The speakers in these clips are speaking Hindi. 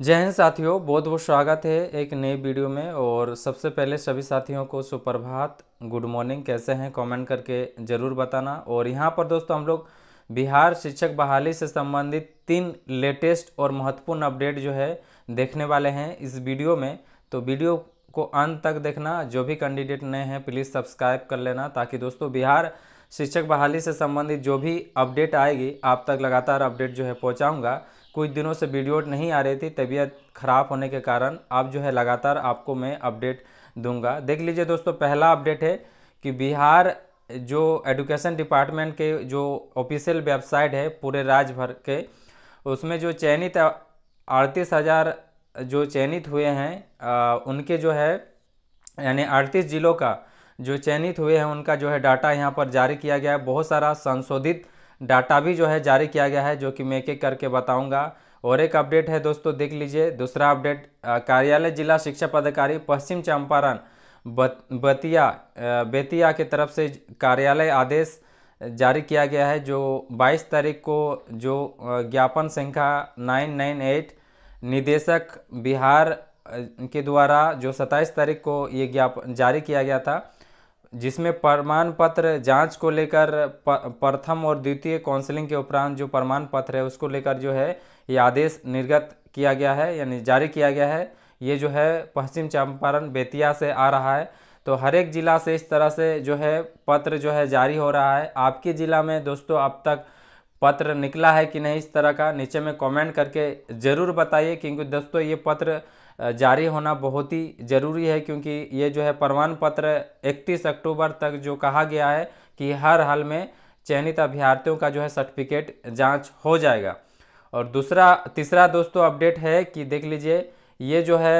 जय हिंद साथियों बहुत बहुत स्वागत है एक नई वीडियो में और सबसे पहले सभी साथियों को सुप्रभात गुड मॉर्निंग कैसे हैं कमेंट करके ज़रूर बताना और यहाँ पर दोस्तों हम लोग बिहार शिक्षक बहाली से संबंधित तीन लेटेस्ट और महत्वपूर्ण अपडेट जो है देखने वाले हैं इस वीडियो में तो वीडियो को अंत तक देखना जो भी कैंडिडेट नए हैं प्लीज़ सब्सक्राइब कर लेना ताकि दोस्तों बिहार शिक्षक बहाली से संबंधित जो भी अपडेट आएगी आप तक लगातार अपडेट जो है पहुँचाऊँगा कुछ दिनों से वीडियो नहीं आ रही थी तबीयत ख़राब होने के कारण अब जो है लगातार आपको मैं अपडेट दूंगा देख लीजिए दोस्तों पहला अपडेट है कि बिहार जो एडुकेशन डिपार्टमेंट के जो ऑफिशियल वेबसाइट है पूरे राज्य भर के उसमें जो चयनित अड़तीस हज़ार जो चयनित हुए हैं उनके जो है यानी अड़तीस जिलों का जो चयनित हुए हैं उनका जो है डाटा यहाँ पर जारी किया गया है बहुत सारा संशोधित डाटा भी जो है जारी किया गया है जो कि मैं एक एक करके बताऊंगा और एक अपडेट है दोस्तों देख लीजिए दूसरा अपडेट कार्यालय जिला शिक्षा पदाधिकारी पश्चिम चंपारण बतिया बेतिया के तरफ से कार्यालय आदेश जारी किया गया है जो 22 तारीख को जो ज्ञापन संख्या 998 निदेशक बिहार के द्वारा जो 27 तारीख को ये ज्ञापन जारी किया गया था जिसमें प्रमाण पत्र जांच को लेकर प्रथम और द्वितीय काउंसलिंग के उपरांत जो प्रमाण पत्र है उसको लेकर जो है ये आदेश निर्गत किया गया है यानी जारी किया गया है ये जो है पश्चिम चंपारण बेतिया से आ रहा है तो हर एक ज़िला से इस तरह से जो है पत्र जो है जारी हो रहा है आपके ज़िला में दोस्तों अब तक पत्र निकला है कि नहीं इस तरह का नीचे में कमेंट करके ज़रूर बताइए क्योंकि दोस्तों ये पत्र जारी होना बहुत ही ज़रूरी है क्योंकि ये जो है प्रमाण पत्र 31 अक्टूबर तक जो कहा गया है कि हर हाल में चयनित अभ्यर्थियों का जो है सर्टिफिकेट जांच हो जाएगा और दूसरा तीसरा दोस्तों अपडेट है कि देख लीजिए ये जो है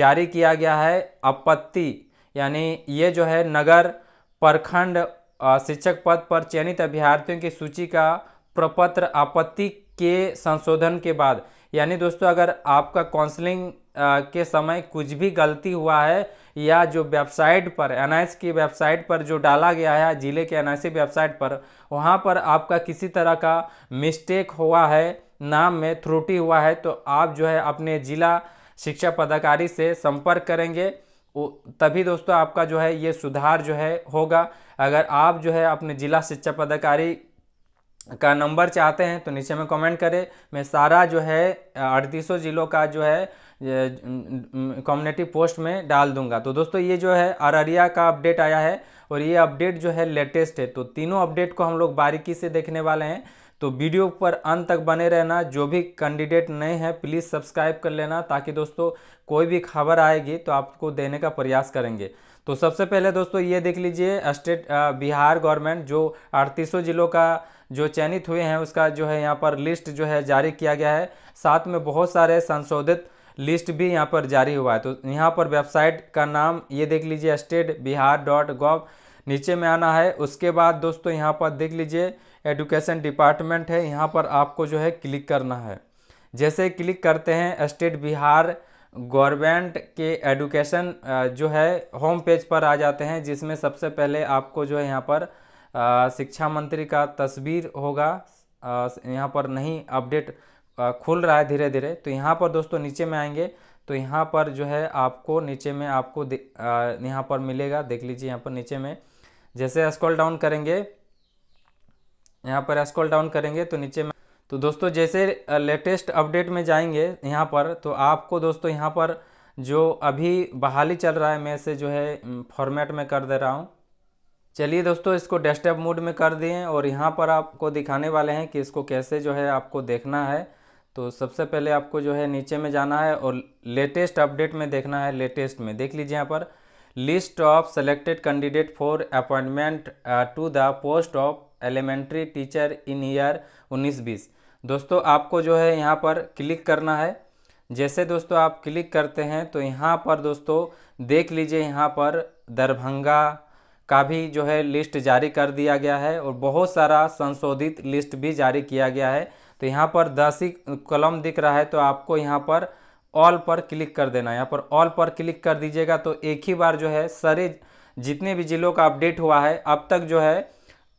जारी किया गया है आपत्ति यानी ये जो है नगर प्रखंड शिक्षक पद पर चयनित अभ्यर्थियों की सूची का प्रपत्र आपत्ति के संशोधन के बाद यानी दोस्तों अगर आपका काउंसलिंग के समय कुछ भी गलती हुआ है या जो वेबसाइट पर एन की वेबसाइट पर जो डाला गया है ज़िले के एन वेबसाइट पर वहाँ पर आपका किसी तरह का मिस्टेक हुआ है नाम में त्रुटि हुआ है तो आप जो है अपने ज़िला शिक्षा पदाधिकारी से संपर्क करेंगे तभी दोस्तों आपका जो है ये सुधार जो है होगा अगर आप जो है अपने ज़िला शिक्षा पदाधिकारी का नंबर चाहते हैं तो नीचे में कमेंट करें मैं सारा जो है अड़तीसों ज़िलों का जो है कम्युनिटी पोस्ट में डाल दूंगा तो दोस्तों ये जो है अररिया का अपडेट आया है और ये अपडेट जो है लेटेस्ट है तो तीनों अपडेट को हम लोग बारीकी से देखने वाले हैं तो वीडियो पर अंत तक बने रहना जो भी कैंडिडेट नए हैं प्लीज़ सब्सक्राइब कर लेना ताकि दोस्तों कोई भी खबर आएगी तो आपको देने का प्रयास करेंगे तो सबसे पहले दोस्तों ये देख लीजिए स्टेट बिहार गवर्नमेंट जो अड़तीसों ज़िलों का जो चयनित हुए हैं उसका जो है यहाँ पर लिस्ट जो है जारी किया गया है साथ में बहुत सारे संशोधित लिस्ट भी यहाँ पर जारी हुआ है तो यहाँ पर वेबसाइट का नाम ये देख लीजिए स्टेट बिहार डॉट गॉव नीचे में आना है उसके बाद दोस्तों यहाँ पर देख लीजिए एडुकेशन डिपार्टमेंट है यहाँ पर आपको जो है क्लिक करना है जैसे क्लिक करते हैं स्टेट बिहार गवर्नमेंट के एडुकेशन जो है होम पेज पर आ जाते हैं जिसमें सबसे पहले आपको जो है यहाँ पर शिक्षा मंत्री का तस्वीर होगा यहाँ पर नहीं अपडेट खुल रहा है धीरे धीरे तो यहाँ पर दोस्तों नीचे में आएंगे तो यहाँ पर जो है आपको नीचे में आपको यहाँ पर मिलेगा देख लीजिए यहाँ पर नीचे में जैसे स्क्रॉल डाउन करेंगे यहाँ पर स्क्रॉल डाउन करेंगे तो नीचे में तो दोस्तों जैसे लेटेस्ट अपडेट में जाएंगे यहाँ पर तो आपको दोस्तों यहाँ पर जो अभी बहाली चल रहा है मैं से जो है फॉर्मेट में कर दे रहा हूँ चलिए दोस्तों इसको डेस्कटॉप मोड में कर दिए और यहाँ पर आपको दिखाने वाले हैं कि इसको कैसे जो है आपको देखना है तो सबसे पहले आपको जो है नीचे में जाना है और लेटेस्ट अपडेट में देखना है लेटेस्ट में देख लीजिए यहाँ पर list of selected candidate for appointment to the post of elementary teacher in year बीस दोस्तों आपको जो है यहाँ पर क्लिक करना है जैसे दोस्तों आप क्लिक करते हैं तो यहाँ पर दोस्तों देख लीजिए यहाँ पर दरभंगा का भी जो है लिस्ट जारी कर दिया गया है और बहुत सारा संशोधित लिस्ट भी जारी किया गया है तो यहाँ पर दस ही कलम दिख रहा है तो आपको यहाँ पर ऑल पर क्लिक कर देना है यहाँ पर ऑल पर क्लिक कर दीजिएगा तो एक ही बार जो है सारे जितने भी ज़िलों का अपडेट हुआ है अब तक जो है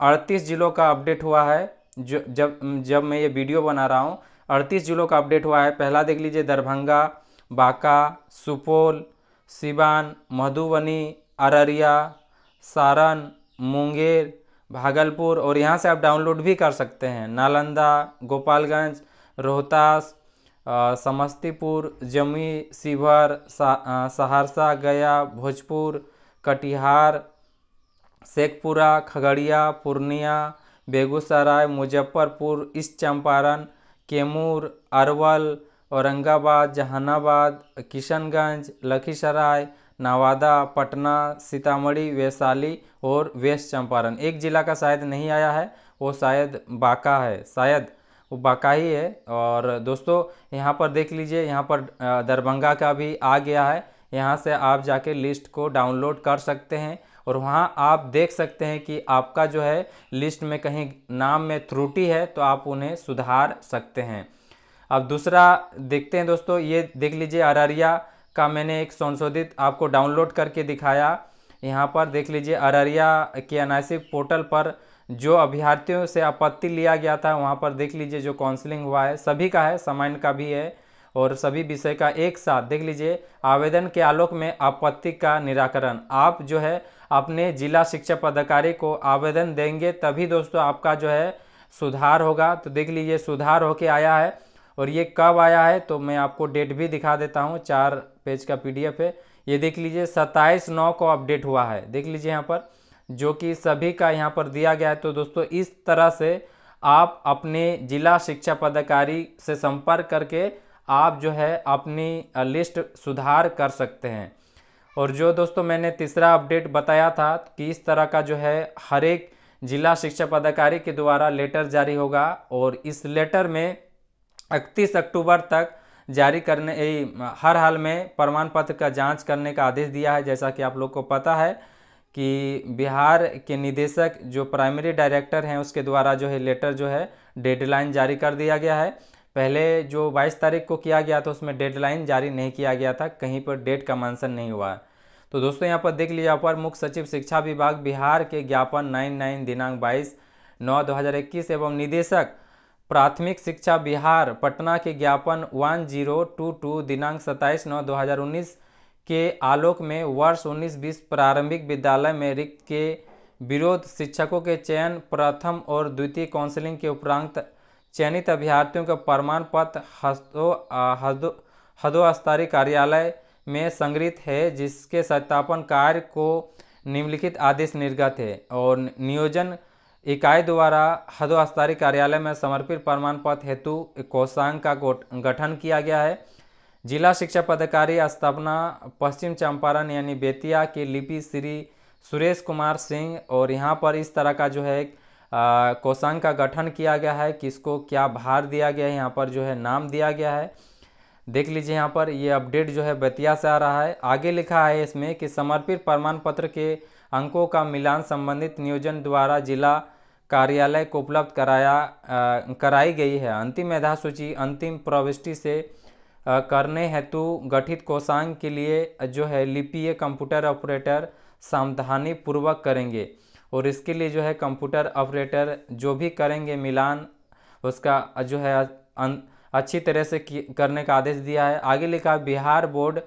अड़तीस ज़िलों का अपडेट हुआ है जो जब जब मैं ये वीडियो बना रहा हूँ अड़तीस ज़िलों का अपडेट हुआ है पहला देख लीजिए दरभंगा बांका सुपौल सिवान मधुबनी अररिया सारण मुंगेर भागलपुर और यहाँ से आप डाउनलोड भी कर सकते हैं नालंदा गोपालगंज रोहतास समस्तीपुर जमुई शिवहर सहरसा गया भोजपुर कटिहार शेखपुरा खगड़िया पूर्णिया बेगूसराय मुजफ्फरपुर ईस्ट चंपारण कैमूर अरवल औरंगाबाद जहानाबाद किशनगंज लखीसराय नवादा पटना सीतामढ़ी वैशाली और वेस्ट चंपारण एक ज़िला का शायद नहीं आया है वो शायद बाका है शायद वो बाका ही है और दोस्तों यहाँ पर देख लीजिए यहाँ पर दरभंगा का भी आ गया है यहाँ से आप जाके लिस्ट को डाउनलोड कर सकते हैं और वहाँ आप देख सकते हैं कि आपका जो है लिस्ट में कहीं नाम में त्रुटि है तो आप उन्हें सुधार सकते हैं अब दूसरा देखते हैं दोस्तों ये देख लीजिए अररिया का मैंने एक संशोधित आपको डाउनलोड करके दिखाया यहाँ पर देख लीजिए अररिया के अनासिक पोर्टल पर जो अभ्यर्थियों से आपत्ति लिया गया था वहाँ पर देख लीजिए जो काउंसलिंग हुआ है सभी का है सामान्य का भी है और सभी विषय का एक साथ देख लीजिए आवेदन के आलोक में आपत्ति का निराकरण आप जो है अपने जिला शिक्षा पदाधिकारी को आवेदन देंगे तभी दोस्तों आपका जो है सुधार होगा तो देख लीजिए सुधार होके आया है और ये कब आया है तो मैं आपको डेट भी दिखा देता हूँ चार पेज का पीडीएफ है ये देख लीजिए सत्ताईस नौ को अपडेट हुआ है देख लीजिए यहाँ पर जो कि सभी का यहाँ पर दिया गया है तो दोस्तों इस तरह से आप अपने जिला शिक्षा पदाधिकारी से संपर्क करके आप जो है अपनी लिस्ट सुधार कर सकते हैं और जो दोस्तों मैंने तीसरा अपडेट बताया था कि इस तरह का जो है हर एक जिला शिक्षा पदाधिकारी के द्वारा लेटर जारी होगा और इस लेटर में इकतीस अक्टूबर तक जारी करने हर हाल में प्रमाण पत्र का जांच करने का आदेश दिया है जैसा कि आप लोग को पता है कि बिहार के निदेशक जो प्राइमरी डायरेक्टर हैं उसके द्वारा जो है लेटर जो है डेडलाइन जारी कर दिया गया है पहले जो 22 तारीख को किया गया था उसमें डेडलाइन जारी नहीं किया गया था कहीं पर डेट का मेंशन नहीं हुआ है तो दोस्तों यहाँ पर देख लीजिए अपर मुख्य सचिव शिक्षा विभाग बिहार के ज्ञापन 99 दिनांक 22 नौ 2021 एवं निदेशक प्राथमिक शिक्षा बिहार पटना के ज्ञापन वन जीरो टू टू दिनांक सत्ताईस नौ दो हज़ार उन्नीस के आलोक में वर्ष उन्नीस बीस प्रारंभिक विद्यालय में रिक्त के विरोध शिक्षकों के चयन प्रथम और द्वितीय काउंसलिंग के उपरांत चयनित अभ्यर्थियों का प्रमाण पत्र हस्तो हदो हदोस्तरीय कार्यालय में संग्रहित है जिसके सत्यापन कार्य को निम्नलिखित आदेश निर्गत है और नियोजन इकाई द्वारा हदवास्तारी कार्यालय में समर्पित प्रमाण पत्र हेतु कोषांग का गठन किया गया है जिला शिक्षा पदाधिकारी स्थापना पश्चिम चंपारण यानी बेतिया के लिपि श्री सुरेश कुमार सिंह और यहाँ पर इस तरह का जो है कोषांग का गठन किया गया है किसको क्या भार दिया गया है यहाँ पर जो है नाम दिया गया है देख लीजिए यहाँ पर ये अपडेट जो है बेतिया से आ रहा है आगे लिखा है इसमें कि समर्पित प्रमाण पत्र के अंकों का मिलान संबंधित नियोजन द्वारा जिला कार्यालय को उपलब्ध कराया आ, कराई गई है अंतिम मेधा सूची अंतिम प्रविष्टि से आ, करने हेतु गठित कोषांग के लिए जो है लिपीय कंप्यूटर ऑपरेटर सावधानी पूर्वक करेंगे और इसके लिए जो है कंप्यूटर ऑपरेटर जो भी करेंगे मिलान उसका जो है अच्छी तरह से करने का आदेश दिया है आगे लिखा बिहार बोर्ड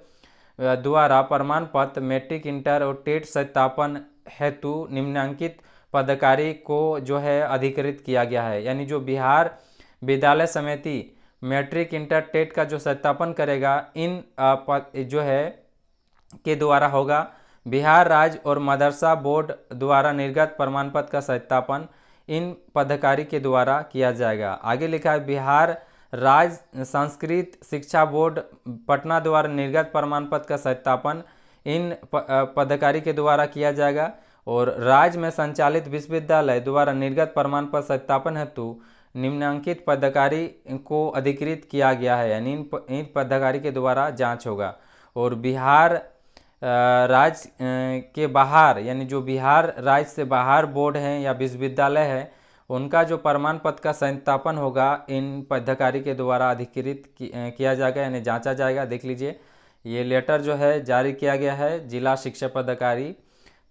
द्वारा प्रमाण पत्र मेट्रिक इंटर और टेट सत्यापन हेतु निम्नांकित पदकारी को जो है अधिकृत किया गया है यानी जो बिहार विद्यालय समिति मैट्रिक इंटर टेट का जो सत्यापन करेगा इन जो है के द्वारा होगा बिहार राज्य और मदरसा बोर्ड द्वारा निर्गत प्रमाण पत्र का सत्यापन इन पदकारी के द्वारा किया जाएगा आगे लिखा है बिहार राज्य संस्कृत शिक्षा बोर्ड पटना द्वारा निर्गत प्रमाण पत्र का सत्यापन इन पदाधिकारी के द्वारा किया जाएगा और राज्य में संचालित विश्वविद्यालय द्वारा निर्गत प्रमाण पत्र सत्यापन हेतु निम्नांकित पदाधिकारी को अधिकृत किया गया है यानी इन इन पदाधिकारी के द्वारा जांच होगा और बिहार राज्य के बाहर यानी जो बिहार राज्य से बाहर बोर्ड हैं या विश्वविद्यालय है उनका जो प्रमाण पत्र का संस्थापन होगा इन पदाधिकारी के द्वारा अधिकृत किया जाएगा यानी जांचा जाएगा देख लीजिए ये लेटर जो है जारी किया गया है जिला शिक्षा पदाधिकारी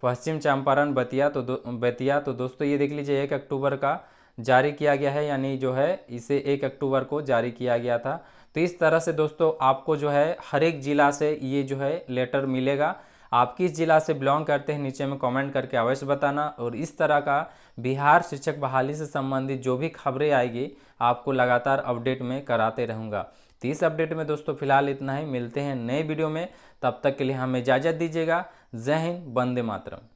पश्चिम चंपारण बतिया तो बतिया तो दोस्तों ये देख लीजिए एक अक्टूबर का जारी किया गया है यानी जो है इसे एक अक्टूबर को जारी किया गया था तो इस तरह से दोस्तों आपको जो है हर एक ज़िला से ये जो है लेटर मिलेगा आप किस ज़िला से बिलोंग करते हैं नीचे में कमेंट करके अवश्य बताना और इस तरह का बिहार शिक्षक बहाली से संबंधित जो भी खबरें आएगी आपको लगातार अपडेट में कराते रहूँगा तो इस अपडेट में दोस्तों फिलहाल इतना ही मिलते हैं नए वीडियो में तब तक के लिए हमें इजाज़त दीजिएगा जय हिंद बंदे मातरम